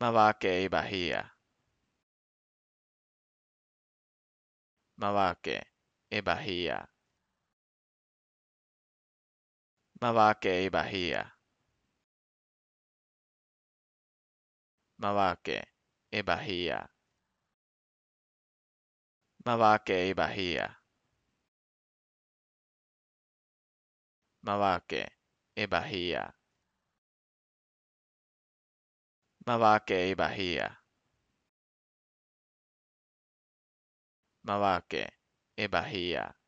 Mä väkee vähiä. Mä väkee vähiä. Mä väkee vähiä. Mä väkee vähiä. Mä väkee vähiä. Mä väkee vähiä. Mä väkee epähiä. Mä väkee epähiä.